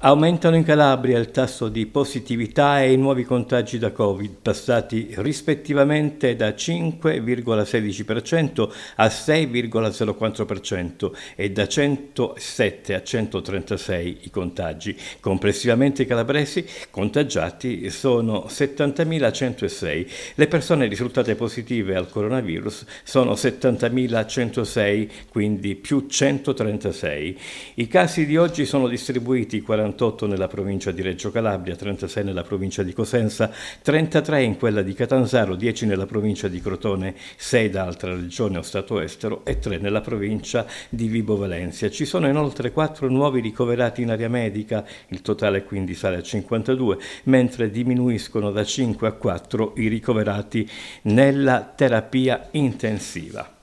Aumentano in Calabria il tasso di positività e i nuovi contagi da Covid, passati rispettivamente da 5,16% a 6,04% e da 107 a 136 i contagi. Complessivamente i calabresi contagiati sono 70.106. Le persone risultate positive al coronavirus sono 70.106, quindi più 136. I casi di oggi sono distribuiti 40 48 nella provincia di Reggio Calabria, 36 nella provincia di Cosenza, 33 in quella di Catanzaro, 10 nella provincia di Crotone, 6 da altra regione o stato estero e 3 nella provincia di Vibo Valencia. Ci sono inoltre 4 nuovi ricoverati in area medica, il totale quindi sale a 52, mentre diminuiscono da 5 a 4 i ricoverati nella terapia intensiva.